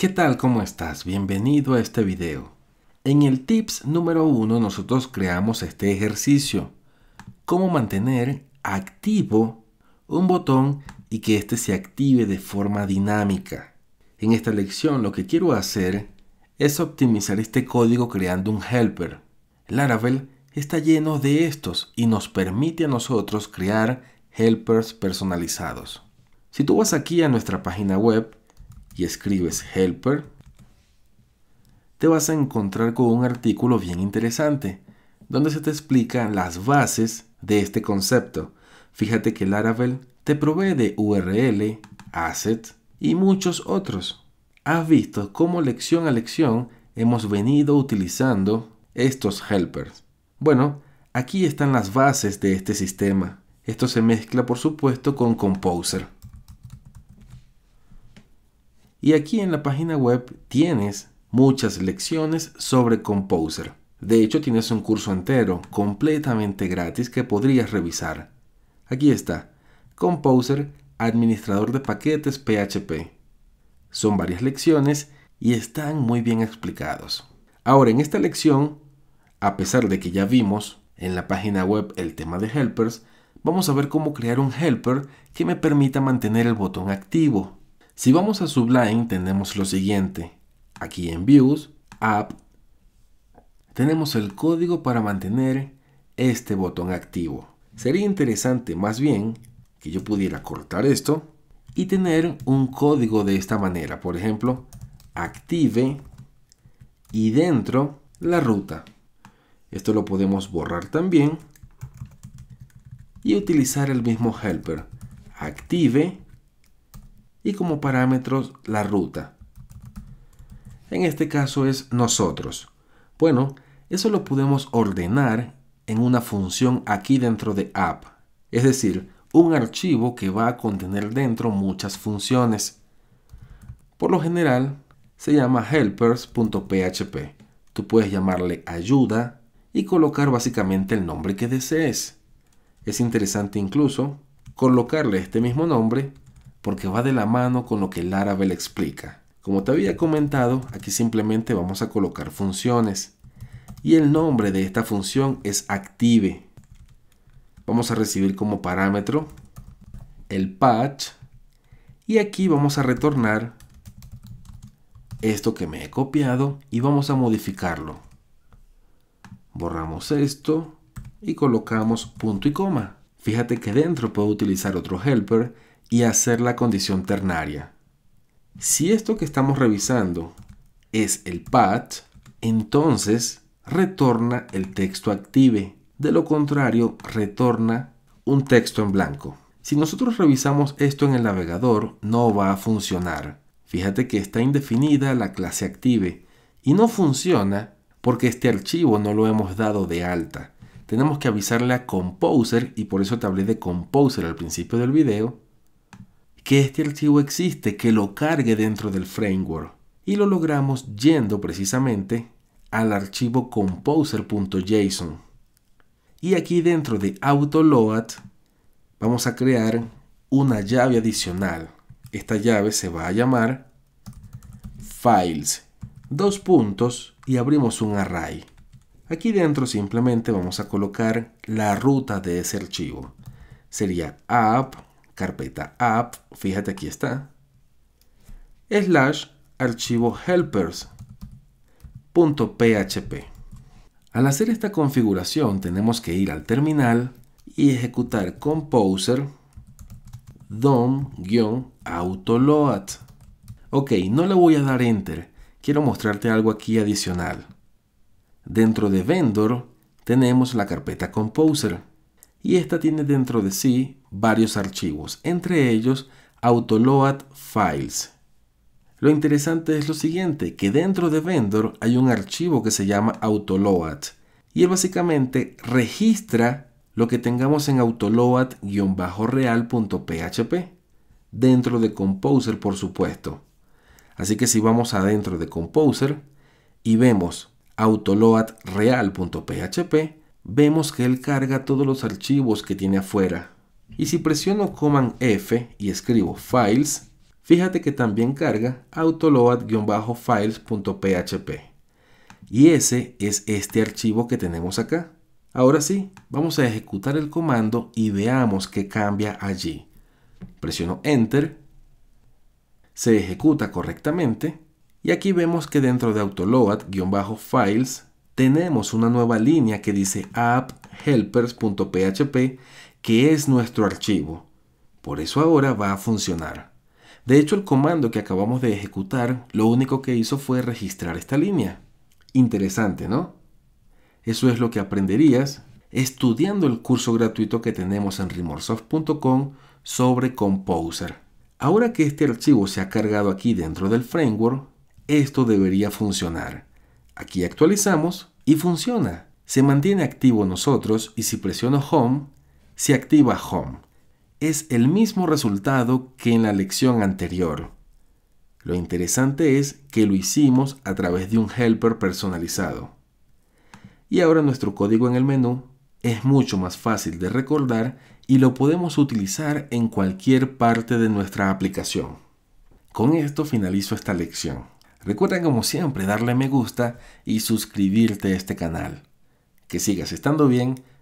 ¿Qué tal? ¿Cómo estás? Bienvenido a este video. En el tips número 1 nosotros creamos este ejercicio. Cómo mantener activo un botón y que éste se active de forma dinámica. En esta lección lo que quiero hacer es optimizar este código creando un helper. Laravel está lleno de estos y nos permite a nosotros crear helpers personalizados. Si tú vas aquí a nuestra página web, y escribes helper, te vas a encontrar con un artículo bien interesante, donde se te explican las bases de este concepto. Fíjate que Laravel te provee de URL, asset y muchos otros. Has visto cómo lección a lección hemos venido utilizando estos helpers. Bueno, aquí están las bases de este sistema. Esto se mezcla por supuesto con Composer. Y aquí en la página web tienes muchas lecciones sobre Composer. De hecho, tienes un curso entero, completamente gratis, que podrías revisar. Aquí está, Composer, Administrador de Paquetes PHP. Son varias lecciones y están muy bien explicados. Ahora, en esta lección, a pesar de que ya vimos en la página web el tema de helpers, vamos a ver cómo crear un helper que me permita mantener el botón activo si vamos a Sublime tenemos lo siguiente. Aquí en Views, App, tenemos el código para mantener este botón activo. Sería interesante más bien que yo pudiera cortar esto y tener un código de esta manera. Por ejemplo, active y dentro la ruta. Esto lo podemos borrar también y utilizar el mismo helper. Active y como parámetros la ruta. En este caso es nosotros. Bueno, eso lo podemos ordenar en una función aquí dentro de app, es decir, un archivo que va a contener dentro muchas funciones. Por lo general, se llama helpers.php. Tú puedes llamarle ayuda y colocar básicamente el nombre que desees. Es interesante incluso colocarle este mismo nombre porque va de la mano con lo que le explica. Como te había comentado, aquí simplemente vamos a colocar funciones y el nombre de esta función es active. Vamos a recibir como parámetro el patch y aquí vamos a retornar esto que me he copiado y vamos a modificarlo. Borramos esto y colocamos punto y coma. Fíjate que dentro puedo utilizar otro helper y hacer la condición ternaria. Si esto que estamos revisando es el path, entonces retorna el texto active. De lo contrario, retorna un texto en blanco. Si nosotros revisamos esto en el navegador, no va a funcionar. Fíjate que está indefinida la clase active y no funciona porque este archivo no lo hemos dado de alta. Tenemos que avisarle a Composer y por eso te hablé de Composer al principio del video que este archivo existe, que lo cargue dentro del framework. Y lo logramos yendo precisamente al archivo composer.json. Y aquí dentro de autoload vamos a crear una llave adicional. Esta llave se va a llamar files. Dos puntos y abrimos un array. Aquí dentro simplemente vamos a colocar la ruta de ese archivo. Sería app carpeta app, fíjate aquí está, slash archivo helpers.php. Al hacer esta configuración tenemos que ir al terminal y ejecutar composer dom-autoload. Ok, no le voy a dar enter, quiero mostrarte algo aquí adicional. Dentro de vendor tenemos la carpeta composer y esta tiene dentro de sí varios archivos, entre ellos Autoload Files. Lo interesante es lo siguiente, que dentro de Vendor hay un archivo que se llama Autoload y él básicamente registra lo que tengamos en autoload-real.php dentro de Composer por supuesto. Así que si vamos adentro de Composer y vemos autoload-real.php, vemos que él carga todos los archivos que tiene afuera. Y si presiono Command F y escribo Files, fíjate que también carga autoload-files.php. Y ese es este archivo que tenemos acá. Ahora sí, vamos a ejecutar el comando y veamos qué cambia allí. Presiono Enter, se ejecuta correctamente y aquí vemos que dentro de autoload-files tenemos una nueva línea que dice app helpers.php que es nuestro archivo. Por eso ahora va a funcionar. De hecho, el comando que acabamos de ejecutar lo único que hizo fue registrar esta línea. Interesante, ¿no? Eso es lo que aprenderías estudiando el curso gratuito que tenemos en remorsoft.com sobre Composer. Ahora que este archivo se ha cargado aquí dentro del framework, esto debería funcionar. Aquí actualizamos y funciona. Se mantiene activo nosotros y si presiono Home, se activa Home. Es el mismo resultado que en la lección anterior. Lo interesante es que lo hicimos a través de un helper personalizado. Y ahora nuestro código en el menú es mucho más fácil de recordar y lo podemos utilizar en cualquier parte de nuestra aplicación. Con esto finalizo esta lección. Recuerda como siempre darle me gusta y suscribirte a este canal. Que sigas estando bien